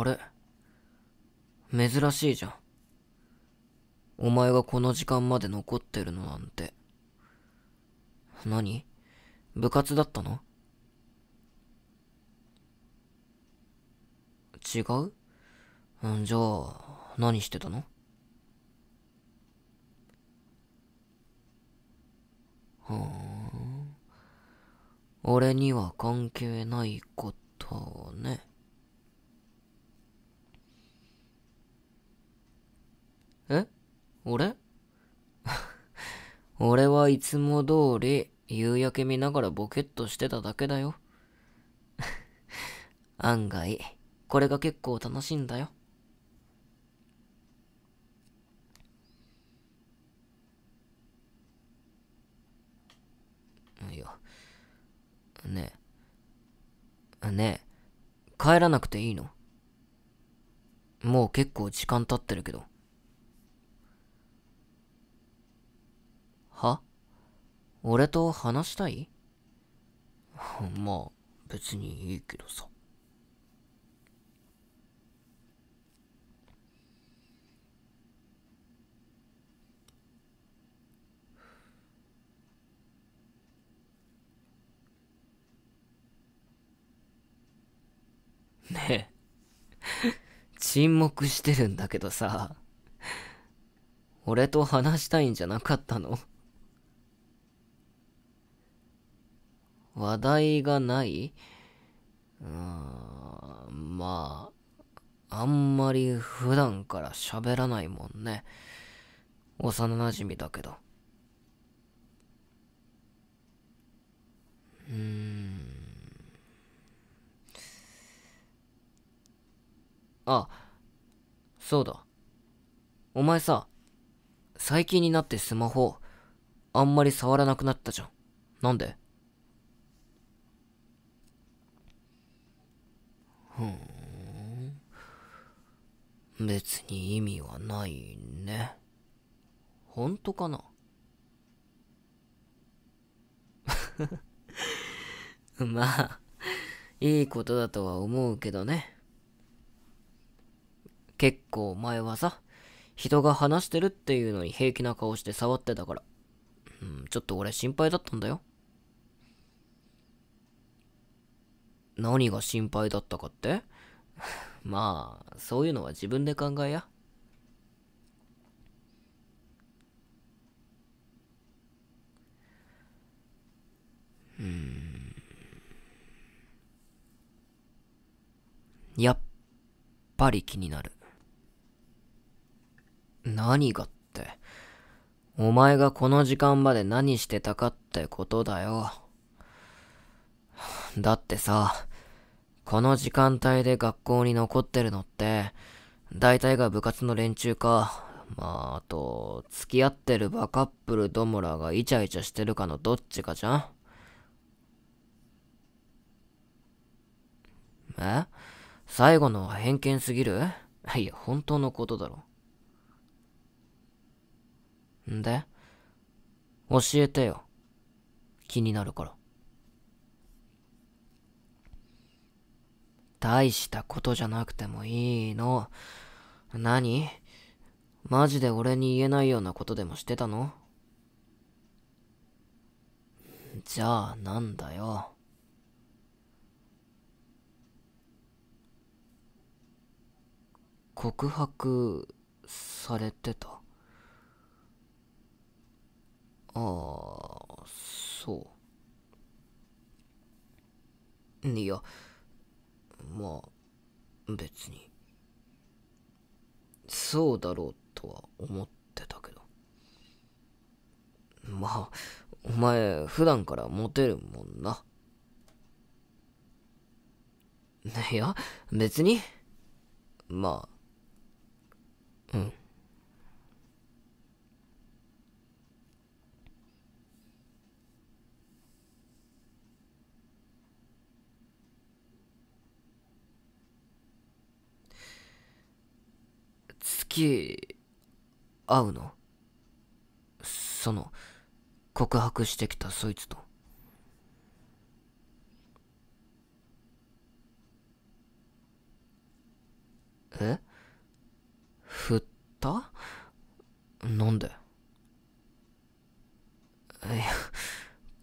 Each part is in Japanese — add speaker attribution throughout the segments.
Speaker 1: あれ珍しいじゃん。お前がこの時間まで残ってるのなんて。何部活だったの違うんじゃあ、何してたのはあ、俺には関係ないことね。え俺 俺はいつも通り夕焼け見ながらボケっとしてただけだよ。案外、これが結構楽しいんだよ。いや、ねえ、ねえ、帰らなくていいのもう結構時間経ってるけど。俺と話したい まあ、別にいいけどさ。ねえ沈黙してるんだけどさ 俺と話したいんじゃなかったの話題がないうん、まあ、あんまり普段から喋らないもんね。幼馴染だけど。うーん。あ、そうだ。お前さ、最近になってスマホ、あんまり触らなくなったじゃん。なんでふん別に意味はないね本当かな まあいいことだとは思うけどね結構前はさ人が話してるっていうのに平気な顔して触ってたから、うん、ちょっと俺心配だったんだよ何が心配だったかって まあ、そういうのは自分で考えや。うん。やっぱり気になる。何がって、お前がこの時間まで何してたかってことだよ。だってさ、この時間帯で学校に残ってるのって、大体が部活の連中か、まあ、あと、付き合ってるバカップルどもらがイチャイチャしてるかのどっちかじゃんえ最後のは偏見すぎるいや、本当のことだろ。んで教えてよ。気になるから。大したことじゃなくてもいいの。何マジで俺に言えないようなことでもしてたのじゃあなんだよ。告白されてた。ああ、そう。いや、まあ別にそうだろうとは思ってたけどまあお前普段からモテるもんないや別にまあうん会うのその、告白してきたそいつと。え振ったなんでいや、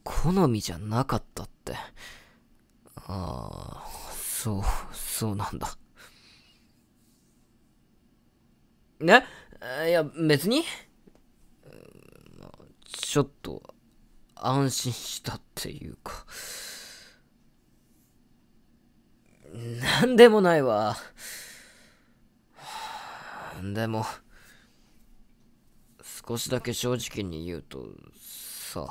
Speaker 1: 好みじゃなかったって。ああ、そう、そうなんだ。ねいや、別に。ちょっと、安心したっていうか。なんでもないわ。でも、少しだけ正直に言うと、さ、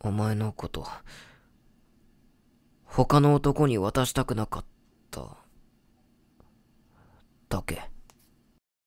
Speaker 1: お前のこと、他の男に渡したくなかった。ったっけ